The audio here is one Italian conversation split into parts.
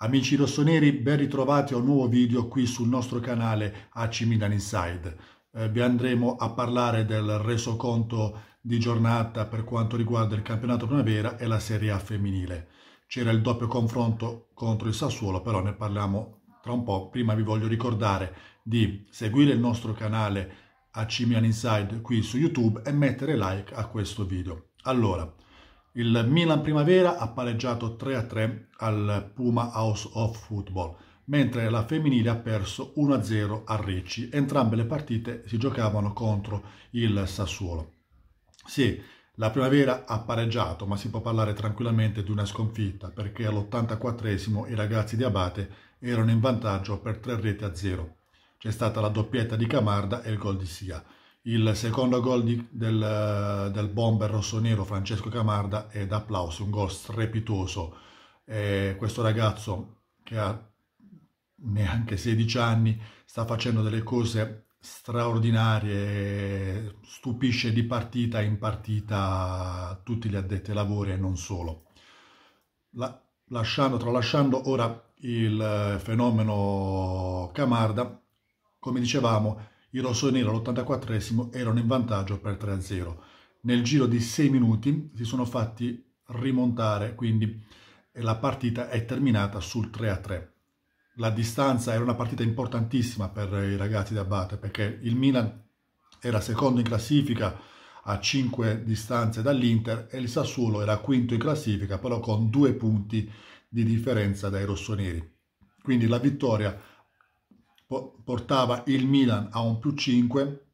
Amici rossoneri, ben ritrovati a un nuovo video qui sul nostro canale AC Milan Inside. Eh, vi andremo a parlare del resoconto di giornata per quanto riguarda il campionato primavera e la Serie A femminile. C'era il doppio confronto contro il Sassuolo, però ne parliamo tra un po'. Prima vi voglio ricordare di seguire il nostro canale AC Milan Inside qui su YouTube e mettere like a questo video. Allora, il Milan Primavera ha pareggiato 3-3 al Puma House of Football, mentre la femminile ha perso 1-0 a Ricci. Entrambe le partite si giocavano contro il Sassuolo. Sì, la primavera ha pareggiato, ma si può parlare tranquillamente di una sconfitta, perché all'84esimo i ragazzi di Abate erano in vantaggio per 3 reti a 0. C'è stata la doppietta di Camarda e il gol di Sia. Il secondo gol di, del, del bomber rossonero Francesco Camarda è d'applauso, un gol strepitoso. Eh, questo ragazzo che ha neanche 16 anni sta facendo delle cose straordinarie, stupisce di partita in partita tutti gli addetti ai lavori e non solo. La, lasciando, tralasciando ora il eh, fenomeno Camarda, come dicevamo, i rossoneri all'84 erano in vantaggio per 3-0. Nel giro di 6 minuti si sono fatti rimontare, quindi la partita è terminata sul 3-3. La distanza era una partita importantissima per i ragazzi da Abate perché il Milan era secondo in classifica a 5 distanze dall'Inter e il Sassuolo era quinto in classifica però con due punti di differenza dai rossoneri. Quindi la vittoria portava il Milan a un più 5,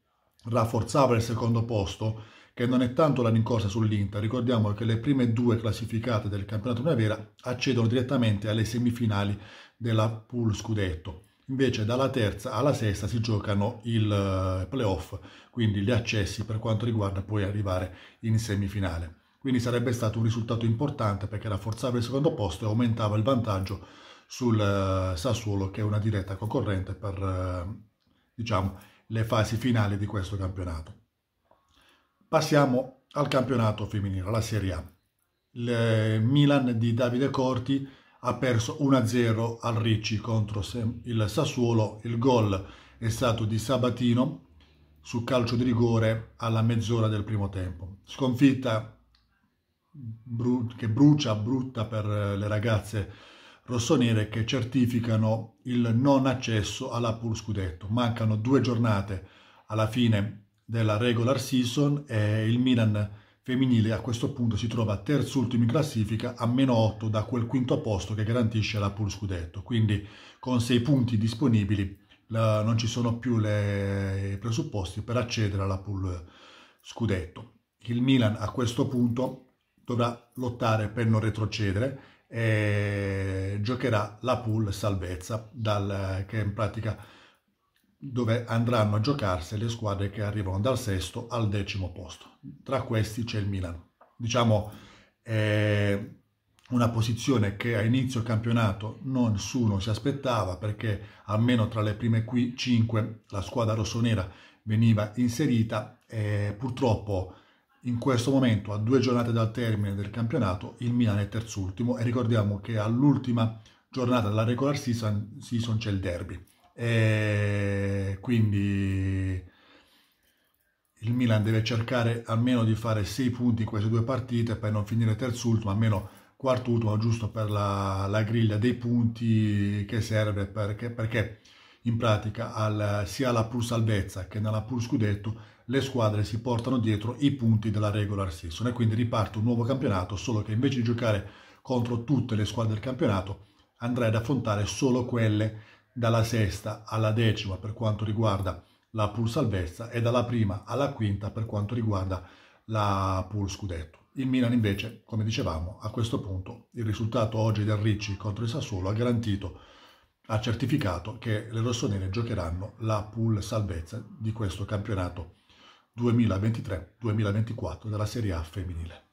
rafforzava il secondo posto, che non è tanto la rincorsa sull'Inter. Ricordiamo che le prime due classificate del campionato primavera accedono direttamente alle semifinali della pool scudetto. Invece dalla terza alla sesta si giocano il eh, playoff, quindi gli accessi per quanto riguarda poi arrivare in semifinale. Quindi sarebbe stato un risultato importante perché rafforzava il secondo posto e aumentava il vantaggio sul eh, Sassuolo che è una diretta concorrente per eh, diciamo, le fasi finali di questo campionato. Passiamo al campionato femminile, la Serie A. Il eh, Milan di Davide Corti ha perso 1-0 al Ricci contro il Sassuolo, il gol è stato di Sabatino su calcio di rigore alla mezz'ora del primo tempo. Sconfitta che brucia, brutta per le ragazze rossonere che certificano il non accesso alla pool Scudetto. Mancano due giornate alla fine della regular season e il Milan femminile a questo punto si trova terzultimo in classifica a meno 8 da quel quinto posto che garantisce la pool Scudetto. Quindi con 6 punti disponibili la, non ci sono più le, i presupposti per accedere alla pool Scudetto. Il Milan a questo punto dovrà lottare per non retrocedere eh, giocherà la pool salvezza, dal, che in pratica dove andranno a giocarsi le squadre che arrivano dal sesto al decimo posto. Tra questi c'è il Milan Diciamo eh, una posizione che a inizio campionato nessuno si aspettava perché almeno tra le prime 5 la squadra rossonera veniva inserita e purtroppo in questo momento, a due giornate dal termine del campionato, il Milan è terzultimo e ricordiamo che all'ultima giornata della regular season, season c'è il derby. E quindi il Milan deve cercare almeno di fare sei punti in queste due partite per non finire terzultimo, almeno quartultimo, giusto per la, la, griglia dei punti che serve perché, perché in pratica al, sia alla pur salvezza che nella pur scudetto le squadre si portano dietro i punti della regular season e quindi riparte un nuovo campionato, solo che invece di giocare contro tutte le squadre del campionato andrai ad affrontare solo quelle dalla sesta alla decima per quanto riguarda la pur salvezza e dalla prima alla quinta per quanto riguarda la pur scudetto. Il Milan invece, come dicevamo, a questo punto il risultato oggi del Ricci contro il Sassuolo ha garantito ha certificato che le rossonere giocheranno la pool salvezza di questo campionato 2023-2024 della Serie A femminile.